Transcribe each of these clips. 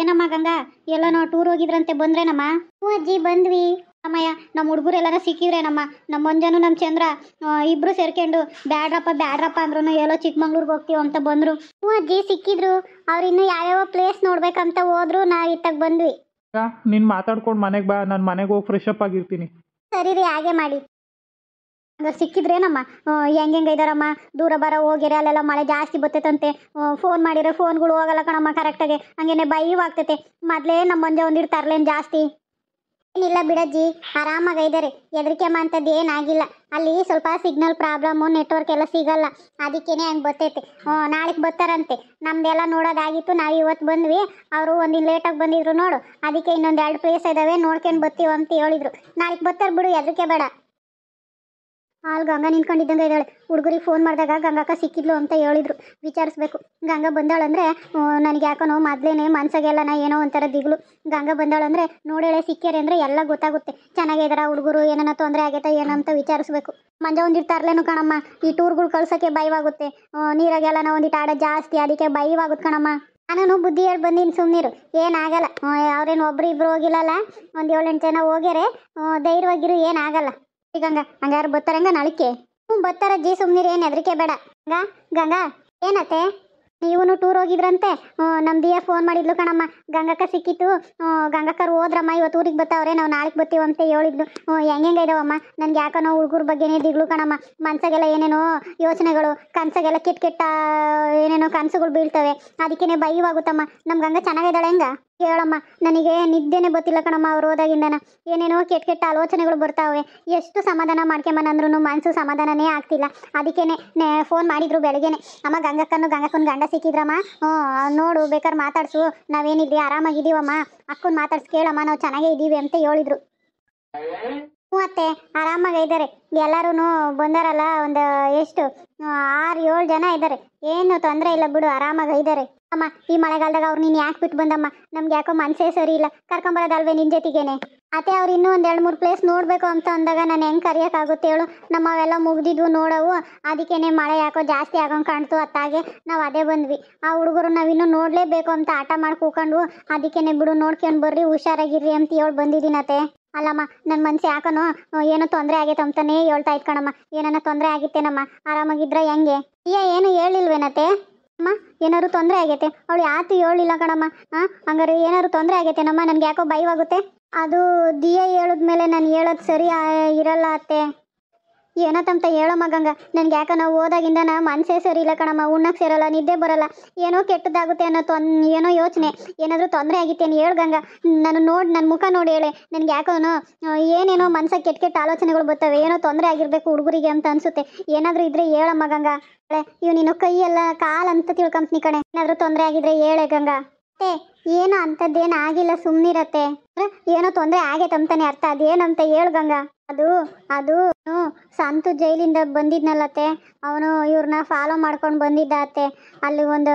ಏನಮ್ಮ ಗಂಗಾ ನಾವು ಟೂರ್ ಹೋಗಿದ್ರಂತೆ ಬಂದ್ರೇನಮ್ಮ ಹ್ಞೂ ಅಜ್ಜಿ ಬಂದ್ವಿ ಅಮ್ಮಯ್ಯ ನಮ್ಮ ಹುಡುಗರು ಎಲ್ಲಾರ ಸಿಕ್ಕಿದ್ರೇನಮ್ಮ ನಮ್ಮ ಮಂಜಾನು ನಮ್ಮ ಚಂದ್ರ ಇಬ್ರು ಸೇರ್ಕೊಂಡು ಬ್ಯಾಡ್ರಪ್ಪ ಬ್ಯಾಡ್ರಪ್ಪ ಅಂದ್ರೂ ಎಲ್ಲೋ ಚಿಕ್ಕಮಂಗ್ಳೂರ್ಗೆ ಹೋಗ್ತೀವಿ ಅಂತ ಬಂದರು ಹ್ಞೂ ಅಜ್ಜಿ ಸಿಕ್ಕಿದ್ರು ಅವ್ರು ಇನ್ನೂ ಯಾವ್ಯಾವ ಪ್ಲೇಸ್ ನೋಡ್ಬೇಕಂತ ಹೋದ್ರು ನಾ ಇತ್ತಾಗ ಬಂದ್ವಿ ನೀನು ಮಾತಾಡ್ಕೊಂಡು ಮನೆಗೆ ಬಾ ನಾನು ಮನೆಗೆ ಹೋಗಿ ಫ್ರೆಶ್ ಅಪ್ ಆಗಿರ್ತೀನಿ ಸರಿ ರೀ ಹಾಗೆ ಮಾಡಿ ಸಿಕ್ಕಿದ್ರೆ ಏನಮ್ಮ ಹೆಂಗೆ ಹೆಂಗೆ ಇದ್ದಾರಮ್ಮ ದೂರ ಬರೋ ಹೋಗಿರಲ್ಲ ಅಲ್ಲೆಲ್ಲ ಮಳೆ ಜಾಸ್ತಿ ಅಂತೆ ಫೋನ್ ಮಾಡಿದ್ರೆ ಫೋನ್ಗಳು ಹೋಗಲ್ಲ ಕಣಮ್ಮ ಕರೆಕ್ಟಾಗಿ ಹಂಗೇನೆ ಆಗ್ತೈತೆ ಮೊದಲೇ ನಮ್ಮ ಮಂಜ ಒಂದಿಟ್ಟು ತರ್ಲೇನು ಜಾಸ್ತಿ ಏನಿಲ್ಲ ಬಿಡಜ್ಜಿ ಆರಾಮಾಗೈದಾರೆ ಹೆದರಿಕೆಮ್ಮ ಅಂಥದ್ದು ಏನಾಗಿಲ್ಲ ಅಲ್ಲಿ ಸ್ವಲ್ಪ ಸಿಗ್ನಲ್ ಪ್ರಾಬ್ಲಮ್ ನೆಟ್ವರ್ಕ್ ಎಲ್ಲ ಸಿಗಲ್ಲ ಅದಕ್ಕೇನೆ ಹಂಗೆ ಬರ್ತೈತೆ ಹ್ಞೂ ನಾಳೆಗೆ ಬರ್ತಾರಂತೆ ನಮ್ದೆಲ್ಲ ನೋಡೋದಾಗಿತ್ತು ನಾವು ಇವತ್ತು ಬಂದ್ವಿ ಅವರು ಒಂದಿನ ಲೇಟಾಗಿ ಬಂದಿದ್ರು ನೋಡು ಅದಕ್ಕೆ ಇನ್ನೊಂದು ಎರಡು ಪ್ಲೇಸ್ ಇದ್ದಾವೆ ನೋಡ್ಕೊಂಡು ಬರ್ತೀವಿ ಅಂತ ಹೇಳಿದ್ರು ನಾಳೆಗೆ ಬರ್ತಾರೆ ಬಿಡು ಎದ್ರಿಕೆ ಬೇಡ ಅಲ್ಲಿ ಗಂಗಾ ನಿಂತ್ಕೊಂಡಿದ್ದಂಗೆ ಇದ್ದಾಳೆ ಹುಡುಗರಿಗೆ ಫೋನ್ ಮಾಡಿದಾಗ ಗಂಗಾಕ ಸಿಕ್ಕಿದ್ಲು ಅಂತ ಹೇಳಿದ್ರು ವಿಚಾರಿಸ್ಬೇಕು ಗಂಗಾ ಬಂದಾಳಂದ್ರೆ ನನಗೆ ಯಾಕೋ ಮೊದಲೇನೆ ನಾ ಏನೋ ಒಂಥರ ದಿಗ್ಲು ಗಂಗಾ ಬಂದಾಳಂದ್ರೆ ನೋಡೇಳೆ ಸಿಕ್ಕ್ಯಾರೆ ಅಂದರೆ ಎಲ್ಲ ಗೊತ್ತಾಗುತ್ತೆ ಚೆನ್ನಾಗಿದಾರ ಹುಡುಗರು ಏನನ್ನ ತೊಂದರೆ ಆಗೈತಾ ಏನಂತ ವಿಚಾರಿಸ್ಬೇಕು ಮಂಜ ಒಂದಿಟ್ಟು ಕಣಮ್ಮ ಈ ಟೂರ್ಗಳು ಕಳ್ಸೋಕ್ಕೆ ಭಯವಾಗುತ್ತೆ ನೀರಾಗೆಲ್ಲ ನಾ ಒಂದಿಟ್ಟು ಆಡೋ ಜಾಸ್ತಿ ಅದಕ್ಕೆ ಭಯವಾಗುತ್ತೆ ಕಣಮ್ಮ ನಾನು ಬುದ್ಧಿ ಹೇಳಿ ಬಂದಿನಿ ಸುಮ್ಮನಿರು ಏನಾಗಲ್ಲ ಅವ್ರೇನು ಒಬ್ರು ಇಬ್ರು ಹೋಗಿಲ್ಲಲ್ಲ ಒಂದು ಏಳೆಂಟು ಜನ ಹೋಗ್ಯಾರೆ ಧೈರ್ಯವಾಗಿರು ಏನಾಗಲ್ಲ ಗಂಗ ಹಂಗಾರು ಬತ್ತಾರಂಗ ನಳಿಕೆ ಹ್ಞೂ ಬತ್ತಾರ ಜಿ ಸುಮ್ನಿರಿ ಏನು ಹೆದ್ರಿಕೆ ಬೇಡ ಗಂಗಾ ಗಂಗಾ ಏನತ್ತೆ ನೀವು ಟೂರ್ ಹೋಗಿದ್ರಂತೆ ನಮ್ ದಿಯಾ ಫೋನ್ ಮಾಡಿದ್ಲು ಕಣಮ್ಮ ಗಂಗಕ್ಕ ಸಿಕ್ಕಿತ್ತು ಗಂಗಕ್ಕರು ಹೋದ್ರಮ್ಮ ಇವತ್ತು ಊರಿಗೆ ಬತ್ತಾವ್ರೆ ನಾವು ನಾಳೆಗೆ ಹೇಳಿದ್ದು ಹೇಳಿದ್ಲು ಹೆಂಗೆ ಇದಾವಮ್ಮ ನನಗೆ ಯಾಕೋ ನಾವು ಹುಡುಗರ ಬಗ್ಗೆನೇ ದಿಗ್ಳು ಕಣಮ್ಮ ಮನ್ಸಾಗೆಲ್ಲ ಏನೇನೋ ಯೋಚನೆಗಳು ಕನಸಾಗೆಲ್ಲ ಕೆಟ್ಟ ಕೆಟ್ಟ ಏನೇನೋ ಕನಸುಗಳು ಬೀಳ್ತವೆ ಅದಕ್ಕೇನೆ ಭಯವಾಗುತ್ತಮ್ಮ ನಮ್ಮ ಗಂಗ ಚೆನ್ನಾಗಿದ್ದಾಳೆ ಹೆಂಗ ಹೇಳಮ್ಮ ನನಗೆ ನಿದ್ದೆನೆ ಗೊತ್ತಿಲ್ಲ ಕಣಮ್ಮ ಅವ್ರು ಹೋದಾಗಿಂದನ ಏನೇನೋ ಕೆಟ್ಟ ಕೆಟ್ಟ ಆಲೋಚನೆಗಳು ಬರ್ತಾವೆ ಎಷ್ಟು ಸಮಾಧಾನ ಅಂದ್ರೂ ಮನಸ್ಸು ಸಮಾಧಾನನೇ ಆಗ್ತಿಲ್ಲ ಅದಕ್ಕೇನೆ ನೇ ಫೋನ್ ಮಾಡಿದ್ರು ಬೆಳಗ್ಗೆನೆ ಅಮ್ಮ ಗಂಗಕ್ಕನ್ನು ಗಂಗಕ್ಕನ ಗಂಡ ಸಿಕ್ಕಿದ್ರಮ್ಮ ಹ್ಞೂ ನೋಡು ಬೇಕಾದ್ರೆ ಮಾತಾಡ್ಸು ನಾವೇನಿದ್ವಿ ಆರಾಮಾಗಿದ್ದೀವಮ್ಮ ಅಕ್ಕನ ಮಾತಾಡ್ಸಿ ಕೇಳಮ್ಮ ನಾವು ಚೆನ್ನಾಗೇ ಇದ್ದೀವಿ ಅಂತ ಹೇಳಿದ್ರು ಹ್ಞೂ ಅತ್ತೆ ಆರಾಮಾಗಿದ್ದಾರೆ ಎಲ್ಲರೂ ಬಂದಾರಲ್ಲ ಒಂದು ಎಷ್ಟು ಆರು ಏಳು ಜನ ಇದ್ದಾರೆ ಏನು ತೊಂದರೆ ಇಲ್ಲ ಬಿಡು ಆರಾಮಾಗಿದ್ದಾರೆ ಅಮ್ಮ ಈ ಮಳೆಗಾಲದಾಗ ಅವ್ರು ನೀನು ಯಾಕೆ ಬಿಟ್ಟು ಬಂದಮ್ಮ ನಮ್ಗೆ ಯಾಕೋ ಮನಸ್ಸೇ ಸರಿ ಇಲ್ಲ ಕರ್ಕೊಂಬರೋದಲ್ವೇ ನಿನ್ನ ಜೊತೆಗೇನೆ ಅತ್ತೆ ಅವ್ರು ಇನ್ನೂ ಒಂದು ಎರಡು ಮೂರು ಪ್ಲೇಸ್ ನೋಡಬೇಕು ಅಂತ ಅಂದಾಗ ನಾನು ಹೆಂಗೆ ಕರೆಯೋಕ್ಕಾಗುತ್ತೆ ಹೇಳು ನಮ್ಮವೆಲ್ಲ ಮುಗ್ದಿದ್ವು ನೋಡವು ಅದಕ್ಕೇನೆ ಮಳೆ ಯಾಕೋ ಜಾಸ್ತಿ ಆಗೋಂಗೆ ಕಾಣ್ತು ಅತ್ತಾಗೆ ನಾವು ಅದೇ ಬಂದ್ವಿ ಆ ಹುಡುಗರು ನಾವಿನ್ನೂ ನೋಡ್ಲೇಬೇಕು ಅಂತ ಆಟ ಮಾಡಿ ಕೂಕೊಂಡ್ವು ಅದಕ್ಕೇನೆ ಬಿಡು ನೋಡ್ಕೊಂಡು ಬರ್ರಿ ಹುಷಾರಾಗಿರ್ರಿ ಅಂತ ಹೇಳಿ ಬಂದಿದ್ದೀನತ್ತೆ ಅಲ್ಲಮ್ಮ ನನ್ನ ಮನ್ಸು ಯಾಕನೋ ಏನೋ ತೊಂದರೆ ಆಗೈತೆ ಅಂತಾನೇ ಹೇಳ್ತಾ ಇದ್ಕಣಮ್ಮ ಏನನ್ನ ತೊಂದರೆ ಆಗಿತ್ತೇನಮ್ಮ ಆರಾಮಾಗಿದ್ರೆ ಹೆಂಗೆ ಈಗ ಏನು ಹೇಳಿಲ್ವೇನತೆ ಅಮ್ಮ ಏನಾದ್ರು ತೊಂದರೆ ಆಗೈತೆ ಅವಳು ಯಾತು ಹೇಳಿಲ್ಲ ಕಣಮ್ಮ ಹಾಂ ಹಂಗಾರೆ ಏನಾದ್ರು ತೊಂದರೆ ಆಗೈತೆ ನಮ್ಮ ನನಗೆ ಯಾಕೋ ಭಯವಾಗುತ್ತೆ ಅದು ದಿಯ ಹೇಳಿದ್ಮೇಲೆ ನಾನು ಹೇಳೋದು ಸರಿ ಇರಲ್ಲ ಅತ್ತೆ ಏನೋ ತಮ್ಮ ಹೇಳೋ ಮಗಂಗ ನನ್ಗೆ ಯಾಕ ನಾವು ಹೋದಾಗಿಂದ ನಾ ಮನಸ್ಸೇ ಸರಿಯಿಲ್ಲ ಕಣಮ್ಮ ಉಣ್ಣಕ್ಕೆ ಸೇರಲ್ಲ ನಿದ್ದೆ ಬರಲ್ಲ ಏನೋ ಕೆಟ್ಟದಾಗುತ್ತೆ ಅನ್ನೋ ತೊನ್ ಏನೋ ಯೋಚನೆ ಏನಾದರೂ ತೊಂದರೆ ಆಗಿತ್ತೇನು ಗಂಗ ನಾನು ನೋಡಿ ನನ್ನ ಮುಖ ನೋಡಿ ಹೇಳೆ ನನಗೆ ಯಾಕೋನೋ ಏನೇನೋ ಮನ್ಸ ಕೆಟ್ಟ ಕೆಟ್ಟ ಆಲೋಚನೆಗಳು ಬರ್ತವೆ ಏನೋ ತೊಂದರೆ ಆಗಿರಬೇಕು ಹುಡುಗರಿಗೆ ಅಂತ ಅನ್ಸುತ್ತೆ ಏನಾದರೂ ಇದ್ರೆ ಹೇಳ ಮಗಂಗ ಇವ್ ನೀನು ಕೈ ಎಲ್ಲ ಕಾಲು ಅಂತ ತಿಳ್ಕೊಂತೀನಿ ಕಣೆ ಏನಾದರೂ ತೊಂದರೆ ಆಗಿದ್ರೆ ಹೇಳೆ ಗಂಗ ಏನೋ ಅಂಥದ್ದೇನು ಆಗಿಲ್ಲ ಸುಮ್ಮನಿರತ್ತೆ ಏನೋ ತೊಂದರೆ ಆಗೈತೆ ಅಂತಾನೆ ಅರ್ಥ ಅದೇನಂತ ಹೇಳ್ಗಂಗ ಅದು ಅದು ಸಂತು ಜೈಲಿಂದ ಬಂದಿದ್ನಲ್ಲತ್ತೆ ಅವನು ಇವ್ರನ್ನ ಫಾಲೋ ಮಾಡ್ಕೊಂಡು ಬಂದಿದ್ದ ಅತ್ತೆ ಅಲ್ಲಿ ಒಂದು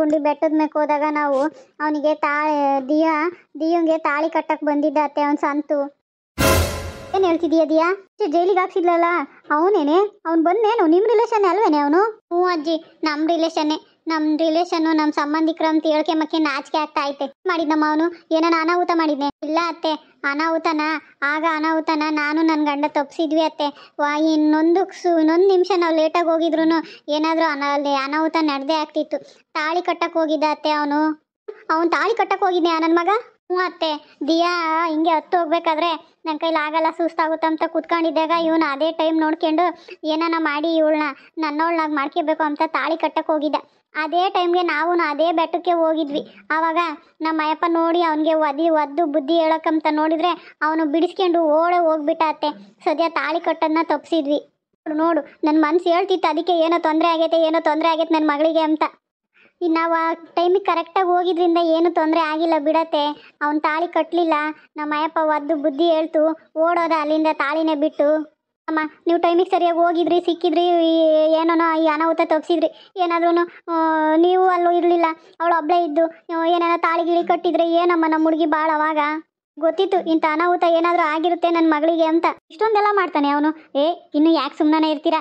ಗುಂಡಿ ಬೆಟ್ಟದ ಮೇಲೆ ಹೋದಾಗ ನಾವು ಅವನಿಗೆ ತಾ ದಿಯ ದಿಯಂಗೆ ತಾಳಿ ಕಟ್ಟಕ್ಕೆ ಬಂದಿದ್ದ ಅತ್ತೆ ಸಂತು ಮಾತನ್ನು ಜೈಲಿಗೆ ಹಾಕ್ಸಿದ್ಲಲ್ಲ ಅವನೇನೆ ಅವ್ನು ಬಂದೇನು ನಿಮ್ ರಿಲೇಶನ್ ಅಲ್ವೇನೆ ಅವನು ಹ್ಞೂ ಅಜ್ಜಿ ನಮ್ ರಿಲೇಶನ್ ನಮ್ ರಿಲೇಷನ್ನು ನಮ್ಮ ಸಂಬಂಧಿಕರ ಅಂತ ಹೇಳ್ಕೆ ಮಕ್ಕೆ ನಾಚಿಕೆ ಆಗ್ತಾ ಐತೆ ಮಾಡಿದ್ನಮ್ಮ ಅವನು ಏನೋ ಅನಾಹುತ ಮಾಡಿದ್ನೆ ಇಲ್ಲ ಅತ್ತೆ ಅನಾಹುತನ ಆಗ ಅನಾಹುತನ ನಾನು ನನ್ನ ಗಂಡ ತಪ್ಪಿಸಿದ್ವಿ ಅತ್ತೆ ವಾ ಇನ್ನೊಂದು ಸು ಇನ್ನೊಂದು ನಿಮಿಷ ನಾವು ಲೇಟಾಗಿ ಹೋಗಿದ್ರು ಏನಾದರೂ ಅನ ಅನಾಹುತ ನಡೆದೇ ಆಗ್ತಿತ್ತು ತಾಳಿ ಕಟ್ಟಕ್ಕೆ ಹೋಗಿದ್ದ ಅತ್ತೆ ಅವನು ಅವನು ತಾಳಿ ಕಟ್ಟಕ್ಕೆ ಹೋಗಿದ್ದೆ ನನ್ನ ಮಗ ಹ್ಞೂ ಅತ್ತೆ ದಿಯಾ ಹಿಂಗೆ ಹತ್ತು ಹೋಗ್ಬೇಕಾದ್ರೆ ನನ್ನ ಕೈಲಿ ಆಗಲ್ಲ ಸುಸ್ತಾಗುತ್ತೆ ಅಂತ ಕೂತ್ಕೊಂಡಿದ್ದಾಗ ಇವನು ಅದೇ ಟೈಮ್ ನೋಡ್ಕೊಂಡು ಏನಾನ ಮಾಡಿ ಇವಳನ್ನ ನನ್ನವಳನ್ನಾಗಿ ಮಾಡ್ಕೋಬೇಕು ಅಂತ ತಾಳಿ ಕಟ್ಟಕ್ಕೆ ಹೋಗಿದ್ದೆ ಅದೇ ಟೈಮ್ಗೆ ನಾವು ಅದೇ ಬೆಟ್ಟಕ್ಕೆ ಹೋಗಿದ್ವಿ ಆವಾಗ ನಮ್ಮ ಅಯ್ಯಪ್ಪ ನೋಡಿ ಅವನಿಗೆ ಒದಿ ಒದ್ದು ಬುದ್ಧಿ ಹೇಳೋಕ್ಕಂತ ನೋಡಿದರೆ ಅವನು ಬಿಡಿಸ್ಕೊಂಡು ಓಡೆ ಹೋಗ್ಬಿಟ್ಟ ಅತ್ತೆ ಸದ್ಯ ತಾಳಿ ಕಟ್ಟೋದನ್ನ ತಪ್ಪಿಸಿದ್ವಿ ನೋಡು ನನ್ನ ಮನ್ಸು ಹೇಳ್ತಿತ್ತು ಅದಕ್ಕೆ ಏನೋ ತೊಂದರೆ ಆಗೈತೆ ಏನೋ ತೊಂದರೆ ಆಗೈತೆ ನನ್ನ ಮಗಳಿಗೆ ಅಂತ ಇನ್ನು ನಾವು ಆ ಟೈಮಿಗೆ ಕರೆಕ್ಟಾಗಿ ಹೋಗಿದ್ರಿಂದ ಏನು ತೊಂದರೆ ಆಗಿಲ್ಲ ಬಿಡತ್ತೆ ಅವನು ತಾಳಿ ಕಟ್ಟಲಿಲ್ಲ ನಮ್ಮ ಅಯ್ಯಪ್ಪ ಒದ್ದು ಬುದ್ಧಿ ಹೇಳ್ತು ಓಡೋದ ಅಲ್ಲಿಂದ ತಾಳಿನೇ ಬಿಟ್ಟು ಅಮ್ಮ ನೀವು ಟೈಮಿಗೆ ಸರಿಯಾಗಿ ಹೋಗಿದ್ರಿ ಸಿಕ್ಕಿದ್ರಿ ಏನೋ ಈ ಅನಾಹುತ ತೊಗ್ಸಿದ್ರಿ ಏನಾದ್ರೂ ನೀವು ಅಲ್ಲೂ ಇರಲಿಲ್ಲ ಅವಳು ಒಬ್ಬಳೇ ಇದ್ದು ಏನೇನೋ ತಾಳಿ ಗಿಳಿ ಕಟ್ಟಿದ್ರೆ ಏನಮ್ಮ ನಮ್ಮ ಹುಡುಗಿ ಭಾಳ ಅವಾಗ ಗೊತ್ತಿತ್ತು ಇಂಥ ಅನಾಹುತ ಏನಾದರೂ ಆಗಿರುತ್ತೆ ನನ್ನ ಮಗಳಿಗೆ ಅಂತ ಇಷ್ಟೊಂದೆಲ್ಲ ಮಾಡ್ತಾನೆ ಅವನು ಏ ಇನ್ನು ಯಾಕೆ ಸುಮ್ಮನೆ ಇರ್ತೀರಾ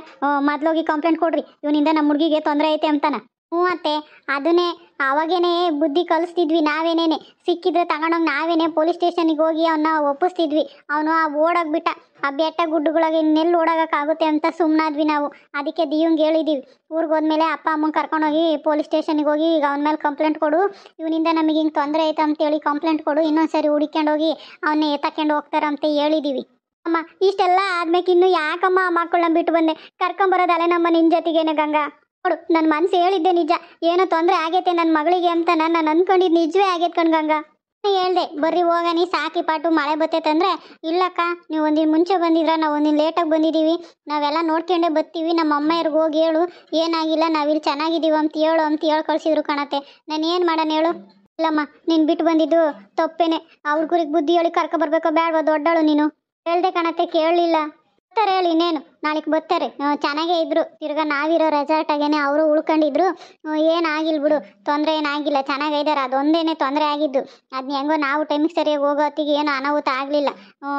ಹೋಗಿ ಕಂಪ್ಲೇಂಟ್ ಕೊಡ್ರಿ ಇವನಿಂದ ನಮ್ಮ ಹುಡುಗಿಗೆ ತೊಂದರೆ ಐತೆ ಅಂತಾನೆ ಹ್ಞೂ ಅತ್ತೆ ಅದನ್ನೇ ಅವಾಗೇನೆ ಬುದ್ಧಿ ಕಲಿಸ್ತಿದ್ವಿ ನಾವೇನೇನೆ ಸಿಕ್ಕಿದ್ರೆ ತಗೊಂಡೋಗಿ ನಾವೇನೆ ಪೊಲೀಸ್ ಸ್ಟೇಷನಿಗೆ ಹೋಗಿ ಅವನ್ನ ಒಪ್ಪಿಸ್ತಿದ್ವಿ ಅವನು ಆ ಓಡೋಗ್ಬಿಟ್ಟ ಆ ಬೆಟ್ಟ ಗುಡ್ಡಗಳಿಗೆ ಇನ್ನೆಲ್ಲಿ ಓಡೋಗಕ್ಕಾಗುತ್ತೆ ಅಂತ ಸುಮ್ಮನಾದ್ವಿ ನಾವು ಅದಕ್ಕೆ ದಿವಂಗೆ ಹೇಳಿದ್ದೀವಿ ಊರಿಗೆ ಹೋದ್ಮೇಲೆ ಅಪ್ಪ ಅಮ್ಮನ ಕರ್ಕೊಂಡೋಗಿ ಪೊಲೀಸ್ ಸ್ಟೇಷನಿಗೆ ಹೋಗಿ ಈಗ ಅವನ ಮೇಲೆ ಕಂಪ್ಲೇಂಟ್ ಕೊಡು ಇವನಿಂದ ನಮಗೆ ಹಿಂಗೆ ತೊಂದರೆ ಆಯ್ತು ಅಂತೇಳಿ ಕಂಪ್ಲೇಂಟ್ ಕೊಡು ಇನ್ನೊಂದ್ಸರಿ ಸರಿ ಹುಡಿಕೊಂಡೋಗಿ ಅವನ್ನ ಎತ್ತಕೊಂಡು ಹೋಗ್ತಾರಂತೆ ಹೇಳಿದ್ದೀವಿ ಅಮ್ಮ ಇಷ್ಟೆಲ್ಲ ಆದ್ಮೇಲೆ ಇನ್ನೂ ಯಾಕಮ್ಮ ಆ ಮಕ್ಕಳನ್ನ ಬಿಟ್ಟು ಬಂದೆ ಕರ್ಕೊಂಬರೋದಲ್ಲೇ ನಮ್ಮ ನಿನ್ನ ಜೊತೆಗೇನೆ ಗಂಗಾ ನೋಡು ನನ್ನ ಮನ್ಸು ಹೇಳಿದ್ದೆ ನಿಜ ಏನೋ ತೊಂದರೆ ಆಗೈತೆ ನನ್ನ ಮಗಳಿಗೆ ಅಂತ ನಾನು ಅಂದ್ಕೊಂಡಿದ್ದು ನಿಜವೇ ಆಗೈತೆ ಕಣ್ಗಂಗ ಹೇಳ್ದೆ ಬರ್ರಿ ಹೋಗ ನೀ ಸಾಕಿ ಪಾಟು ಮಳೆ ಅಂದ್ರೆ ಇಲ್ಲಕ್ಕ ನೀವು ಒಂದಿನ ಮುಂಚೆ ಬಂದಿದ್ರ ನಾವು ಒಂದಿನ ಲೇಟಾಗಿ ಬಂದಿದ್ದೀವಿ ನಾವೆಲ್ಲ ನೋಡ್ಕೊಂಡೇ ಬರ್ತೀವಿ ನಮ್ಮ ಅಮ್ಮ ಇವ್ರಿಗೆ ಹೋಗಿ ಹೇಳು ಏನಾಗಿಲ್ಲ ನಾವಿಲ್ಲಿ ಚೆನ್ನಾಗಿದ್ದೀವಿ ಅಂತ ಹೇಳು ಅಂತ ಹೇಳಿ ಕಳ್ಸಿದ್ರು ಕಾಣತ್ತೆ ನಾನು ಏನು ಮಾಡೋಣ ಹೇಳು ಇಲ್ಲಮ್ಮ ನೀನು ಬಿಟ್ಟು ಬಂದಿದ್ದು ತಪ್ಪೇನೆ ಅವ್ರ ಗುರಿಗೆ ಬುದ್ಧಿ ಹೇಳಿ ಕರ್ಕೊ ಬರ್ಬೇಕೋ ಬೇಡವಾ ದೊಡ್ಡಳು ನೀನು ಹೇಳ್ದೆ ಕಾಣತ್ತೆ ಕೇಳಲಿಲ್ಲ ಬರ್ತಾರೆ ಹೇಳಿ ಇನ್ನೇನು ನಾಳೆಗೆ ಬರ್ತಾರೆ ಚೆನ್ನಾಗೇ ಇದ್ರು ತಿರ್ಗಾ ನಾವಿರೋ ಆಗೇನೆ ಅವರು ಉಳ್ಕೊಂಡಿದ್ರು ಏನಾಗಿಲ್ಲ ಬಿಡು ತೊಂದರೆ ಏನಾಗಿಲ್ಲ ಚೆನ್ನಾಗಿದ್ದಾರೆ ಅದೊಂದೇನೆ ತೊಂದರೆ ಆಗಿದ್ದು ಅದನ್ನ ಹೆಂಗೋ ನಾವು ಟೈಮಿಗೆ ಸರಿಯಾಗಿ ಹೋಗೋ ಹೊತ್ತಿಗೆ ಏನು ಅನಾಹುತ ಆಗಲಿಲ್ಲ ಹ್ಞೂ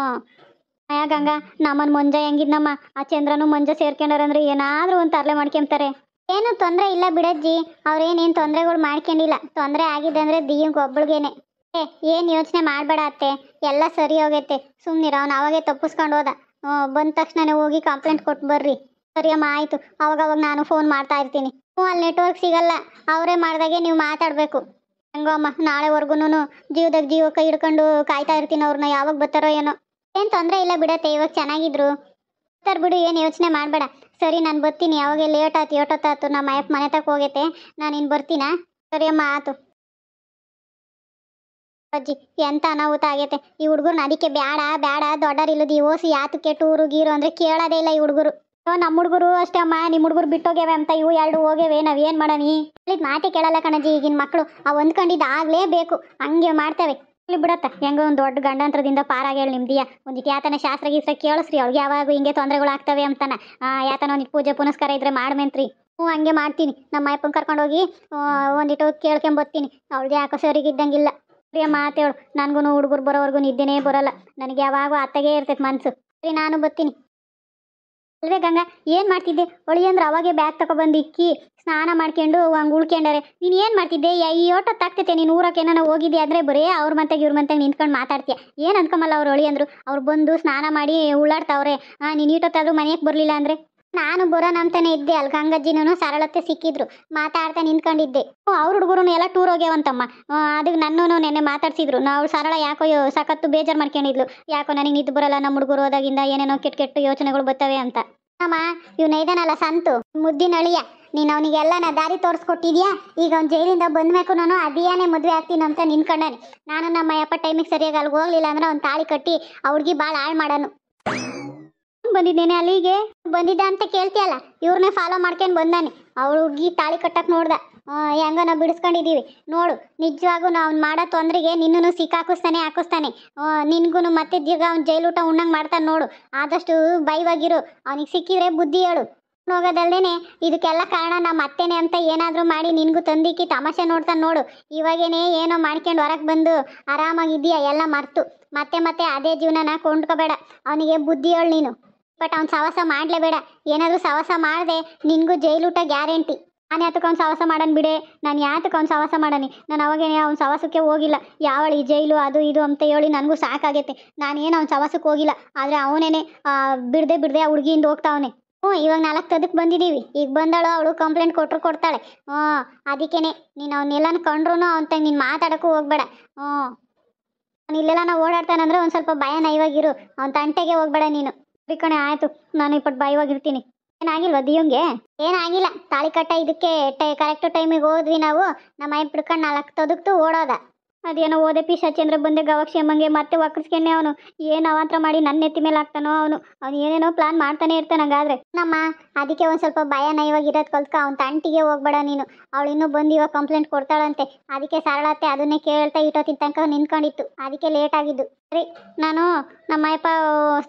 ಯಾಕಂಗ ಗಂಗಾ ನಮ್ಮನ್ ಹೆಂಗಿದ್ನಮ್ಮ ಆ ಚಂದ್ರನು ಮುಂಜಾ ಸೇರ್ಕೊಂಡ್ರಂದ್ರೆ ಏನಾದರೂ ಒಂದು ತರಲೆ ಮಾಡ್ಕೊಂತಾರೆ ಏನು ತೊಂದರೆ ಇಲ್ಲ ಬಿಡಜ್ಜಿ ಅವ್ರೇನೇನು ತೊಂದರೆಗಳು ಮಾಡ್ಕೊಂಡಿಲ್ಲ ತೊಂದರೆ ಆಗಿದೆ ಅಂದರೆ ದಿಯಂಗೆ ಒಬ್ಬಳಿಗೇನೆ ಏ ಏನು ಯೋಚನೆ ಮಾಡಬೇಡ ಅತ್ತೆ ಎಲ್ಲ ಸರಿ ಹೋಗೈತೆ ಸುಮ್ಮನಿರ ಅವ್ನ್ ಅವಾಗೆ ತಪ್ಪಿಸ್ಕೊಂಡು ಹೋದ ಬಂದ ತಕ್ಷಣನೇ ಹೋಗಿ ಕಂಪ್ಲೇಂಟ್ ಕೊಟ್ಟು ಬರ್ರಿ ಸರಿಯಮ್ಮ ಆಯಿತು ಅವಾಗ ನಾನು ಫೋನ್ ಮಾಡ್ತಾ ಇರ್ತೀನಿ ಹ್ಞೂ ಅಲ್ಲಿ ನೆಟ್ವರ್ಕ್ ಸಿಗಲ್ಲ ಅವರೇ ಮಾಡಿದಾಗೆ ನೀವು ಮಾತಾಡಬೇಕು ಹೆಂಗೋ ಅಮ್ಮ ನಾಳೆವರೆಗೂ ಜೀವದಾಗ ಜೀವಕ್ಕೆ ಹಿಡ್ಕೊಂಡು ಕಾಯ್ತಾ ಇರ್ತೀನಿ ಅವ್ರನ್ನ ಯಾವಾಗ ಬರ್ತಾರೋ ಏನೋ ಏನು ತೊಂದರೆ ಇಲ್ಲ ಬಿಡತ್ತೆ ಇವಾಗ ಚೆನ್ನಾಗಿದ್ರು ಬರ್ತಾರೆ ಬಿಡು ಏನು ಯೋಚನೆ ಮಾಡಬೇಡ ಸರಿ ನಾನು ಬರ್ತೀನಿ ಯಾವಾಗ ಲೇಟ್ ಆಯ್ತು ಏಟೋತಾತು ನಮ್ಮ ಅಯ್ಯಪ್ಪ ಮನೆ ತಕ್ಕ ಹೋಗೈತೆ ನಾನು ಇನ್ನು ಬರ್ತೀನಾ ಸರಿ ಅಮ್ಮ ಆಯ್ತು ಅಜ್ಜಿ ಎಂತ ಅನಾಹುತ ಆಗೈತೆ ಈ ಹುಡುಗರ್ನ ಅದಕ್ಕೆ ಬ್ಯಾಡ ಬೇಡ ದೊಡ್ಡರಿಲ್ಲದ ಈ ಓಸಿ ಯಾತಕ್ಕೆ ಟೂರು ಗೀರು ಅಂದ್ರೆ ಕೇಳೋದೇ ಇಲ್ಲ ಈ ಹುಡುಗರು ನಮ್ಮ ಹುಡುಗರು ಅಷ್ಟೇ ಅಮ್ಮ ನಿಮ್ಮ ಹುಡುಗರು ಬಿಟ್ಟೋಗ್ಯಾವೆ ಅಂತ ಇವು ಎರಡು ಹೋಗ್ಯವೆ ನಾವು ಏನು ಮಾಡೋಣಿ ಹೇಳಿದ ಮಾತೆ ಕೇಳಲ್ಲ ಕಣಜಿ ಈಗಿನ ಮಕ್ಕಳು ಆ ಹೊಂದ್ಕೊಂಡಿದ್ದು ಬೇಕು ಹಂಗೆ ಮಾಡ್ತೇವೆ ಇಲ್ಲಿ ಬಿಡತ್ತ ಹೆಂಗೊಂದು ಒಂದು ದೊಡ್ಡ ಗಂಡಂತ್ರದಿಂದ ಪಾರಾಗೇಳಿ ನಿಮ್ದಿಯ ಒಂದಿಟ್ಟು ಯಾತನ ಶಾಸ್ತ್ರ ಗೀಸ್ತ್ರ ಕೇಳಿಸ್ರಿ ಅವ್ಳಿಗೆ ಯಾವಾಗ ಹಿಂಗೆ ಆಗ್ತವೆ ಅಂತನ ಯಾತನ ಒಂದಿಟ್ಟು ಪೂಜೆ ಪುನಸ್ಕಾರ ಇದ್ರೆ ಮಾಡ್ಮೆಂತ್ರಿ ಹ್ಞೂ ಹಂಗೆ ಮಾಡ್ತೀನಿ ನಮ್ಮ ಅಪ್ಪನ ಕರ್ಕೊಂಡೋಗಿ ಒಂದಿಟ್ಟು ಕೇಳ್ಕೊಂಬತ್ತೀನಿ ಅವ್ಳಿಗೆ ಯಾಕೋ ಸರಿಗಿದ್ದಂಗಿಲ್ಲ ಪ್ರಿಯ ಮಾತೇಳು ನನಗೂ ಹುಡುಗರು ಬರೋವರೆಗೂ ನಿದ್ದೆನೇ ಬರೋಲ್ಲ ನನಗೆ ಯಾವಾಗೂ ಅತ್ತಗೇ ಇರ್ತೈತೆ ಮನ್ಸು ರೀ ನಾನು ಬರ್ತೀನಿ ಅಲ್ವೇ ಗಂಗಾ ಏನು ಮಾಡ್ತಿದ್ದೆ ಒಳಿ ಅಂದ್ರೆ ಅವಾಗೆ ಬ್ಯಾಗ್ ತಗೊಬಂದು ಇಕ್ಕಿ ಸ್ನಾನ ಮಾಡ್ಕೊಂಡು ಹಂಗೆ ಉಳ್ಕೊಂಡಾರೆ ನೀನು ಏನು ಮಾಡ್ತಿದ್ದೆ ಈ ಓಟೋ ತಾಕ್ತೈತೆ ನೀನು ಊರಕ್ಕೆ ಏನೋ ಹೋಗಿದ್ದೆ ಆದರೆ ಬರೇ ಅವ್ರ ಮಂತಾಗ ಇವ್ರ ಮಂತಾಗ ನಿಂತ್ಕೊಂಡು ಮಾತಾಡ್ತೀಯ ಏನು ಅನ್ಕೊಂಬಲ್ಲ ಅವ್ರು ಒಳಿ ಅಂದರು ಅವ್ರು ಬಂದು ಸ್ನಾನ ಮಾಡಿ ಉಳ್ಳಾಡ್ತಾವ್ರೆ ನೀನು ಈಟೊತ್ತಾದರೂ ಮನೆಗೆ ಬರಲಿಲ್ಲ ಅಂದರೆ ನಾನು ಬರೋಣ ಅಂತಾನೆ ಇದ್ದೆ ಅಲ್ಲಿ ಗಂಗಜ್ಜಿನೂ ಸರಳತೆ ಸಿಕ್ಕಿದ್ರು ಮಾತಾಡ್ತಾ ನಿಂತ್ಕೊಂಡಿದ್ದೆ ಓ ಅವ್ರ ಹುಡುಗರು ಎಲ್ಲ ಟೂರ್ ಹೋಗ್ಯಾವಂತಮ್ಮ ಅದಕ್ಕೆ ನನ್ನೂ ನೆನ್ನೆ ಮಾತಾಡ್ಸಿದ್ರು ನಾವು ಸರಳ ಯಾಕೋ ಸಖತ್ತು ಬೇಜಾರು ಮಾಡ್ಕೊಂಡಿದ್ಲು ಯಾಕೋ ನನಗೆ ನಿದ್ದು ಬರಲ್ಲ ನಮ್ಮ ಹುಡುಗರು ಹೋದಾಗಿಂದ ಏನೇನೋ ಕೆಟ್ಟ ಕೆಟ್ಟ ಯೋಚನೆಗಳು ಬರ್ತವೆ ಅಂತ ಅಮ್ಮ ಇವ್ನ ಇದಾನಲ್ಲ ಸಂತು ಮುದ್ದಿನ ಅಳಿಯ ನೀನು ಅವನಿಗೆಲ್ಲ ದಾರಿ ತೋರಿಸ್ಕೊಟ್ಟಿದ್ಯಾ ಈಗ ಅವ್ನು ಜೈಲಿಂದ ಬಂದ್ಮೇಕು ನಾನು ಅದಿಯಾನೇ ಮದುವೆ ಆಗ್ತೀನಿ ಅಂತ ನಿನ್ಕೊಂಡಾನೆ ನಾನು ನಮ್ಮ ಅಪ್ಪ ಟೈಮಿಗೆ ಸರಿಯಾಗಿ ಅಲ್ಲಿ ಹೋಗ್ಲಿಲ್ಲ ಅಂದ್ರೆ ಅವ್ನು ತಾಳಿ ಕಟ್ಟಿ ಅವ್ರಿಗೆ ಭಾಳ ಹಾಳು ಮಾಡೋನು ಬಂದಿದ್ದೇನೆ ಅಲ್ಲಿಗೆ ಬಂದಿದ್ದ ಅಂತ ಕೇಳ್ತಿಯಲ್ಲ ಇವ್ರನ್ನೇ ಫಾಲೋ ಮಾಡ್ಕೊಂಡು ಬಂದಾನೆ ಅವಳು ಹುಡುಗಿ ತಾಳಿ ಕಟ್ಟಕ್ಕೆ ನೋಡ್ದ ಹೆಂಗೋ ನಾವು ಬಿಡಿಸ್ಕೊಂಡಿದ್ದೀವಿ ನೋಡು ನಿಜವಾಗೂ ನಾವು ಅವ್ನು ಮಾಡೋ ತೊಂದರೆಗೆ ನಿನ್ನೂ ಸಿಕ್ಕಾಕಿಸ್ತಾನೆ ಹಾಕಿಸ್ತಾನೆ ನಿನ್ಗೂ ಮತ್ತೆ ದೀರ್ಘ ಅವ್ನು ಜೈಲೂಟ ಉಣ್ಣಂಗೆ ಮಾಡ್ತಾನೆ ನೋಡು ಆದಷ್ಟು ಬೈವಾಗಿರು ಅವ್ನಿಗೆ ಸಿಕ್ಕಿದ್ರೆ ಬುದ್ಧಿ ಹೇಳು ಹೋಗೋದಲ್ದೇನೆ ಇದಕ್ಕೆಲ್ಲ ಕಾರಣ ನಮ್ಮ ಅತ್ತೆನೆ ಅಂತ ಏನಾದರೂ ಮಾಡಿ ನಿನಗೂ ತಂದಿಕ್ಕಿ ತಮಾಷೆ ನೋಡ್ತಾನೆ ನೋಡು ಇವಾಗೇನೆ ಏನೋ ಮಾಡ್ಕೊಂಡು ಹೊರಗೆ ಬಂದು ಆರಾಮಾಗಿದ್ದೀಯಾ ಎಲ್ಲ ಮರೆತು ಮತ್ತೆ ಮತ್ತೆ ಅದೇ ಜೀವನನ ಕೊಂಡ್ಕೋಬೇಡ ಅವನಿಗೆ ಬುದ್ಧಿ ಹೇಳು ನೀನು ಬಟ್ ಅವ್ನು ಸವಾಸ ಬೇಡ ಏನಾದರೂ ಸವಾಸ ಮಾಡಿದೆ ನಿನಗೂ ಜೈಲೂಟ ಗ್ಯಾರಂಟಿ ನಾನು ಯಾತಕ್ಕೆ ಅವ್ನು ಸವಾಸ ಮಾಡೋಣ ಬಿಡೆ ನಾನು ಯಾತಕ್ಕೆ ಅವ್ನು ಸವಾಸ ಮಾಡನಿ ನಾನು ಅವಾಗೇನೆ ಅವ್ನ ಸವಾಸಕ್ಕೆ ಹೋಗಿಲ್ಲ ಯಾವಳು ಈ ಜೈಲು ಅದು ಇದು ಅಂತ ಹೇಳಿ ನನಗೂ ಸಾಕಾಗೈತೆ ನಾನೇನು ಅವ್ನ ಸವಾಸಕ್ಕೆ ಹೋಗಿಲ್ಲ ಆದರೆ ಅವನೇನೆ ಬಿಡದೆ ಬಿಡದೆ ಆ ಹುಡುಗಿಯಿಂದ ಹೋಗ್ತಾವನೆ ಹ್ಞೂ ಇವಾಗ ನಾಲ್ಕು ತದಕ್ಕೆ ಬಂದಿದ್ದೀವಿ ಈಗ ಬಂದಾಳು ಅವಳು ಕಂಪ್ಲೇಂಟ್ ಕೊಟ್ಟರು ಕೊಡ್ತಾಳೆ ಹ್ಞೂ ಅದಕ್ಕೇನೆ ನೀನು ಅವನ್ನೆಲ್ಲನ ಕಂಡ್ರೂ ಅವನ ನೀನು ಮಾತಾಡೋಕ್ಕೂ ಹೋಗ್ಬೇಡ ಹ್ಞೂ ಅವ್ನು ಇಲ್ಲೆಲ್ಲ ನಾವು ಓಡಾಡ್ತಾನಂದ್ರೆ ಒಂದು ಸ್ವಲ್ಪ ಭಯನ ಇವಾಗಿರು ಅವ್ನ ತಂಟೆಗೆ ಹೋಗ್ಬೇಡ ನೀನು ಸರಿ ಕಣೆ ಆಯಿತು ನಾನು ಇಪ್ಪತ್ತು ಬಾಯಿವಾಗಿರ್ತೀನಿ ಏನಾಗಿಲ್ವಾ ದಿಯೋಂಗೆ ಏನಾಗಿಲ್ಲ ತಾಳಿ ಕಟ್ಟ ಇದಕ್ಕೆ ಕರೆಕ್ಟ್ ಟೈಮಿಗೆ ಹೋದ್ವಿ ನಾವು ನಮ್ಮ ಮೈ ನಾಲ್ಕು ತೊದಕ್ತು ಓಡೋದ ಅದೇನೋ ಓದೆ ಪಿ ಬಂದೆ ಗವಕ್ಷೇಮಂಗೆ ಮತ್ತೆ ವಕ್ರಿಸ್ಕೊಂಡೆ ಅವನು ಏನು ಅವಾಂತರ ಮಾಡಿ ನನ್ನ ನೆತ್ತಿ ಮೇಲೆ ಹಾಕ್ತಾನೋ ಅವನು ಅವನು ಏನೇನೋ ಪ್ಲಾನ್ ಮಾಡ್ತಾನೆ ಇರ್ತಾನೆ ಹಂಗಾದ್ರೆ ನಮ್ಮ ಅದಕ್ಕೆ ಒಂದು ಸ್ವಲ್ಪ ಭಯನ ಇವಾಗ ಇರೋದು ಕಲ್ತ್ಕ ಅವ್ನ ತಂಟಿಗೆ ಹೋಗ್ಬೇಡ ನೀನು ಅವಳು ಇನ್ನೂ ಬಂದು ಇವಾಗ ಕಂಪ್ಲೇಂಟ್ ಕೊಡ್ತಾಳಂತೆ ಅದಕ್ಕೆ ಸರಳತೆ ಅದನ್ನೇ ಕೇಳ್ತಾ ಇಟ್ಟೋತಿನ ತನಕ ನಿಂತ್ಕೊಂಡಿತ್ತು ಅದಕ್ಕೆ ಲೇಟ್ ಆಗಿದ್ದು ಸರಿ ನಾನು ಅಯ್ಯಪ್ಪ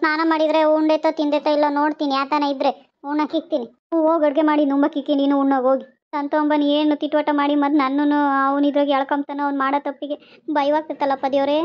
ಸ್ನಾನ ಮಾಡಿದರೆ ಉಂಡೆತೋ ತಿಂದೈತೋ ಇಲ್ಲ ನೋಡ್ತೀನಿ ಯಾತನ ಇದ್ರೆ ಉಣ್ಣಕ್ಕೆ ಇಕ್ತೀನಿ ಹೋಗಿ ಅಡುಗೆ ಮಾಡಿ ನುಂಬಕ್ಕೆ ಇಕ್ಕಿ ನೀನು ಉಣ್ಣೋಗಿ ಹೋಗಿ ಸಂತೋಂಬನ್ ಏನು ತಿಟ್ಟುವಟ ಮಾಡಿ ಮತ್ತು ನನ್ನನ್ನು ಅವನಿದ್ರಾಗ ಎಳ್ಕೊಂಬ್ತಾನ ಅವ್ನು ಮಾಡೋ ತಪ್ಪಿಗೆ ಭಯವಾಗ್ತೈತಲ್ಲಪ್ಪ ದೇವರೇ